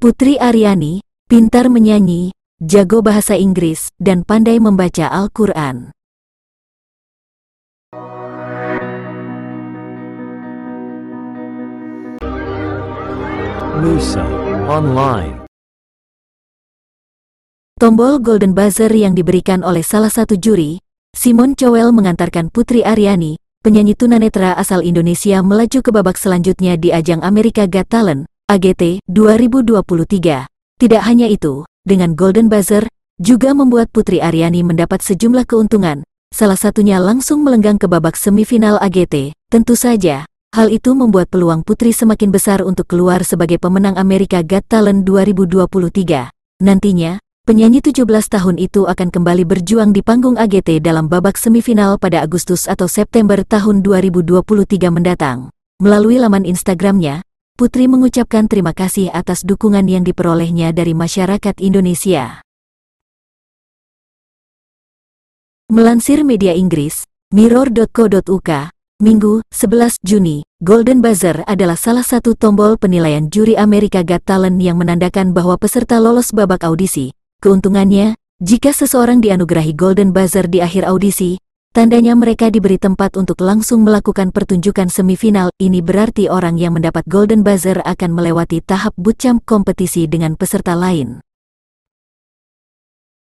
Putri Aryani, pintar menyanyi, jago bahasa Inggris, dan pandai membaca Al-Quran. Nusa Online Tombol Golden Buzzer yang diberikan oleh salah satu juri, Simon Cowell mengantarkan Putri Aryani, penyanyi tunanetra asal Indonesia melaju ke babak selanjutnya di ajang Amerika Got Talent, AGT 2023. Tidak hanya itu, dengan Golden Buzzer, juga membuat Putri Aryani mendapat sejumlah keuntungan, salah satunya langsung melenggang ke babak semifinal AGT. Tentu saja, hal itu membuat peluang Putri semakin besar untuk keluar sebagai pemenang Amerika Got Talent 2023. Nantinya, penyanyi 17 tahun itu akan kembali berjuang di panggung AGT dalam babak semifinal pada Agustus atau September tahun 2023 mendatang. Melalui laman Instagramnya, Putri mengucapkan terima kasih atas dukungan yang diperolehnya dari masyarakat Indonesia. Melansir media Inggris, mirror.co.uk, Minggu, 11 Juni, Golden Buzzer adalah salah satu tombol penilaian juri Amerika Got Talent yang menandakan bahwa peserta lolos babak audisi. Keuntungannya, jika seseorang dianugerahi Golden Buzzer di akhir audisi, Tandanya mereka diberi tempat untuk langsung melakukan pertunjukan semifinal, ini berarti orang yang mendapat Golden Buzzer akan melewati tahap bootcamp kompetisi dengan peserta lain.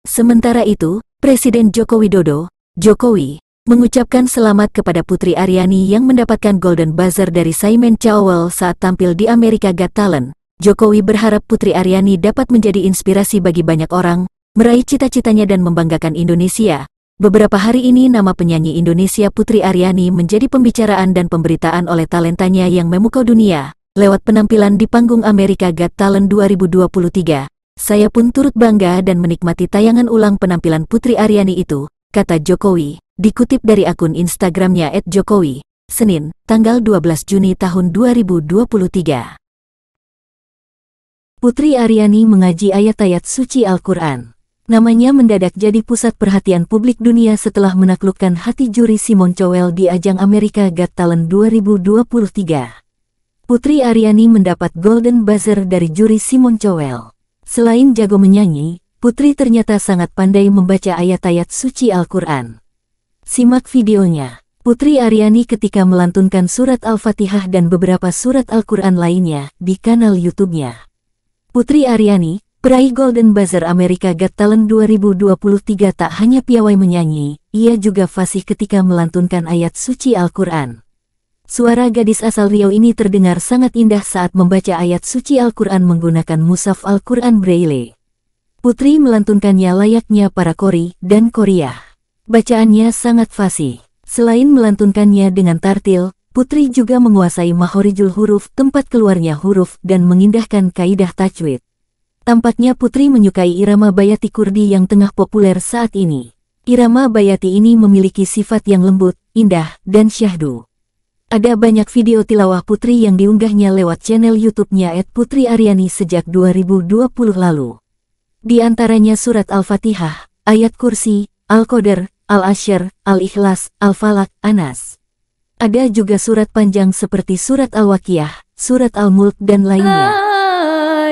Sementara itu, Presiden Joko Widodo, Jokowi, mengucapkan selamat kepada Putri Aryani yang mendapatkan Golden Buzzer dari Simon Cowell saat tampil di Amerika Got Talent. Jokowi berharap Putri Aryani dapat menjadi inspirasi bagi banyak orang, meraih cita-citanya dan membanggakan Indonesia, Beberapa hari ini nama penyanyi Indonesia Putri Aryani menjadi pembicaraan dan pemberitaan oleh talentanya yang memukau dunia, lewat penampilan di panggung Amerika Got Talent 2023. Saya pun turut bangga dan menikmati tayangan ulang penampilan Putri Aryani itu, kata Jokowi, dikutip dari akun Instagramnya @jokowi, Senin, tanggal 12 Juni tahun 2023. Putri Aryani mengaji ayat-ayat suci Al-Quran. Namanya mendadak jadi pusat perhatian publik dunia setelah menaklukkan hati juri Simon Cowell di ajang Amerika Got Talent 2023. Putri Ariani mendapat Golden Buzzer dari juri Simon Cowell. Selain jago menyanyi, Putri ternyata sangat pandai membaca ayat-ayat suci Al-Quran. Simak videonya. Putri Ariani ketika melantunkan surat Al-Fatihah dan beberapa surat Al-Quran lainnya di kanal YouTube-nya. Putri Ariani, Peraih Golden Buzzer Amerika Got Talent 2023 tak hanya piawai menyanyi, ia juga fasih ketika melantunkan ayat suci Al-Quran. Suara gadis asal Riau ini terdengar sangat indah saat membaca ayat suci Al-Quran menggunakan musaf Al-Quran Braille. Putri melantunkannya layaknya para kori dan koriah. Bacaannya sangat fasih. Selain melantunkannya dengan tartil, Putri juga menguasai mahorijul huruf tempat keluarnya huruf dan mengindahkan kaidah tajwid. Tampaknya Putri menyukai irama bayati Kurdi yang tengah populer saat ini. Irama bayati ini memiliki sifat yang lembut, indah, dan syahdu. Ada banyak video tilawah Putri yang diunggahnya lewat channel YouTube-nya at Putri Aryani sejak 2020 lalu. Di antaranya surat Al-Fatihah, ayat kursi, Al-Qadar, Al-Asyr, Al-Ikhlas, Al-Falak, Anas. Ada juga surat panjang seperti surat Al-Waqiyah, surat Al-Mulk dan lainnya.